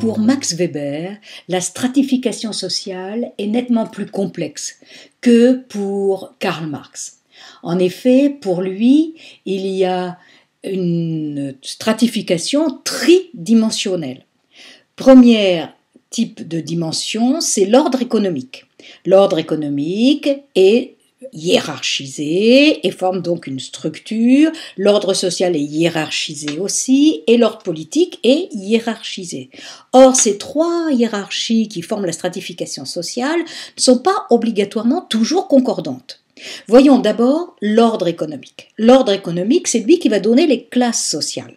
Pour Max Weber, la stratification sociale est nettement plus complexe que pour Karl Marx. En effet, pour lui, il y a une stratification tridimensionnelle. Premier type de dimension, c'est l'ordre économique. L'ordre économique est hiérarchisé et forme donc une structure. L'ordre social est hiérarchisé aussi et l'ordre politique est hiérarchisé. Or, ces trois hiérarchies qui forment la stratification sociale ne sont pas obligatoirement toujours concordantes. Voyons d'abord l'ordre économique. L'ordre économique, c'est lui qui va donner les classes sociales.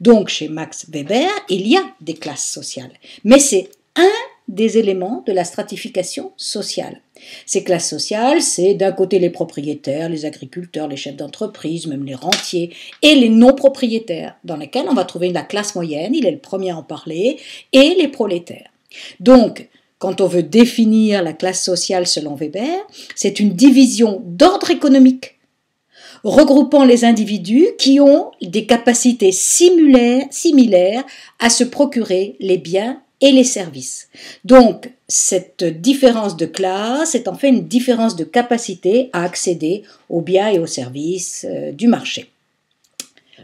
Donc chez Max Weber, il y a des classes sociales, mais c'est un des éléments de la stratification sociale. Ces classes sociales, c'est d'un côté les propriétaires, les agriculteurs, les chefs d'entreprise, même les rentiers, et les non-propriétaires, dans lesquels on va trouver la classe moyenne, il est le premier à en parler, et les prolétaires. Donc, quand on veut définir la classe sociale selon Weber, c'est une division d'ordre économique, regroupant les individus qui ont des capacités similaires, similaires à se procurer les biens et les services. Donc, cette différence de classe est en fait une différence de capacité à accéder aux biens et aux services euh, du marché.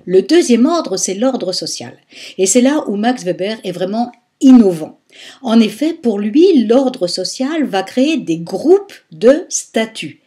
Le deuxième ordre, c'est l'ordre social. Et c'est là où Max Weber est vraiment innovant. En effet, pour lui, l'ordre social va créer des groupes de statuts.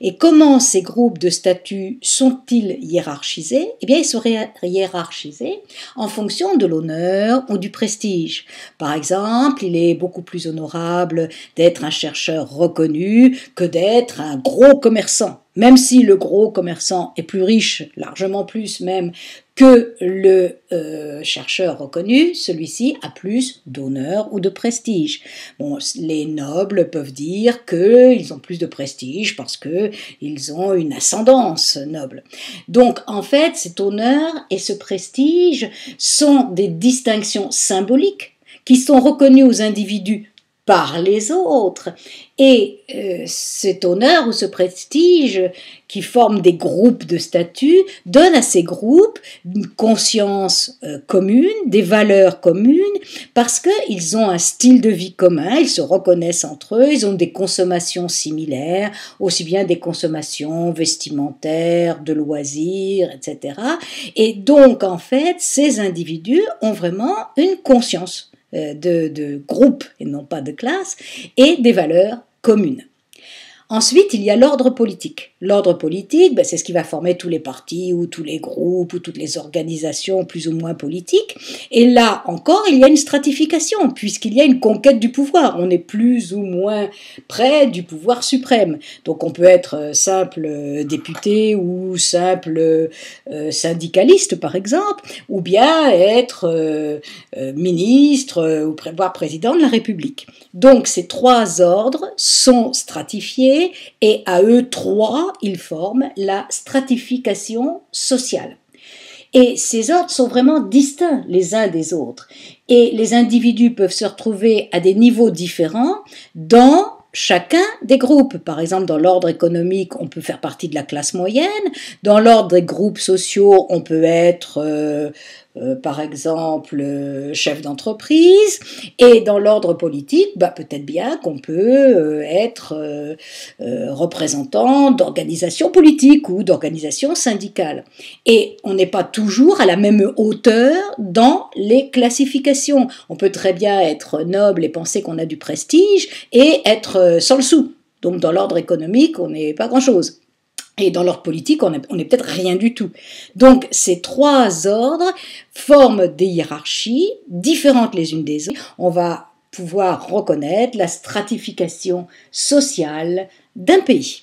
Et comment ces groupes de statuts sont-ils hiérarchisés Eh bien, ils sont hiérarchisés en fonction de l'honneur ou du prestige. Par exemple, il est beaucoup plus honorable d'être un chercheur reconnu que d'être un gros commerçant. Même si le gros commerçant est plus riche, largement plus même, que le euh, chercheur reconnu, celui-ci a plus d'honneur ou de prestige. Bon, les nobles peuvent dire qu'ils ont plus de prestige parce qu'ils ont une ascendance noble. Donc en fait, cet honneur et ce prestige sont des distinctions symboliques qui sont reconnues aux individus par les autres. Et euh, cet honneur ou ce prestige qui forme des groupes de statut donne à ces groupes une conscience euh, commune, des valeurs communes, parce qu'ils ont un style de vie commun, ils se reconnaissent entre eux, ils ont des consommations similaires, aussi bien des consommations vestimentaires, de loisirs, etc. Et donc, en fait, ces individus ont vraiment une conscience euh, de, de et non pas de classe, et des valeurs communes. Ensuite, il y a l'ordre politique. L'ordre politique, ben, c'est ce qui va former tous les partis ou tous les groupes ou toutes les organisations plus ou moins politiques. Et là encore, il y a une stratification, puisqu'il y a une conquête du pouvoir. On est plus ou moins près du pouvoir suprême. Donc on peut être euh, simple euh, député ou simple euh, syndicaliste, par exemple, ou bien être ministre ou voire président de la République. Donc ces trois ordres sont stratifiés et à eux trois ils forment la stratification sociale. Et ces ordres sont vraiment distincts les uns des autres. Et les individus peuvent se retrouver à des niveaux différents dans chacun des groupes. Par exemple, dans l'ordre économique, on peut faire partie de la classe moyenne. Dans l'ordre des groupes sociaux, on peut être euh, euh, par exemple euh, chef d'entreprise, et dans l'ordre politique, bah, peut-être bien qu'on peut euh, être représentant d'organisations politiques ou d'organisations syndicales. Et on n'est pas toujours à la même hauteur dans les classifications. On peut très bien être noble et penser qu'on a du prestige et être sans le sou. Donc dans l'ordre économique, on n'est pas grand-chose. Et dans leur politique, on n'est peut-être rien du tout. Donc ces trois ordres forment des hiérarchies différentes les unes des autres. On va pouvoir reconnaître la stratification sociale d'un pays.